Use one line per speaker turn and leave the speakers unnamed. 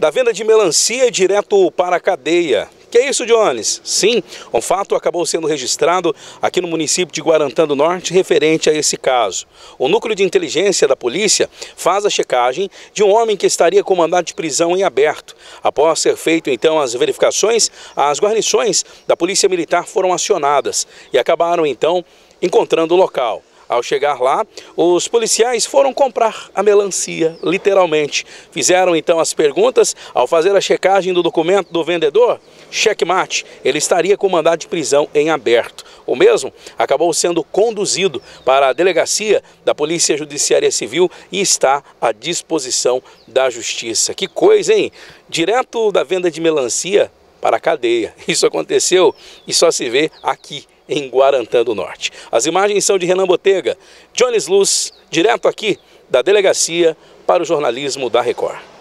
da venda de melancia direto para a cadeia. Que é isso, Jones? Sim, um fato acabou sendo registrado aqui no município de Guarantã do Norte referente a esse caso. O núcleo de inteligência da polícia faz a checagem de um homem que estaria com mandado de prisão em aberto. Após ser feito então as verificações, as guarnições da Polícia Militar foram acionadas e acabaram então encontrando o local. Ao chegar lá, os policiais foram comprar a melancia, literalmente. Fizeram então as perguntas. Ao fazer a checagem do documento do vendedor, checkmate, ele estaria com mandado de prisão em aberto. O mesmo acabou sendo conduzido para a delegacia da Polícia Judiciária Civil e está à disposição da Justiça. Que coisa, hein? Direto da venda de melancia para a cadeia. Isso aconteceu e só se vê aqui em Guarantã do Norte. As imagens são de Renan Botega, Jones Luz, direto aqui da delegacia para o jornalismo da Record.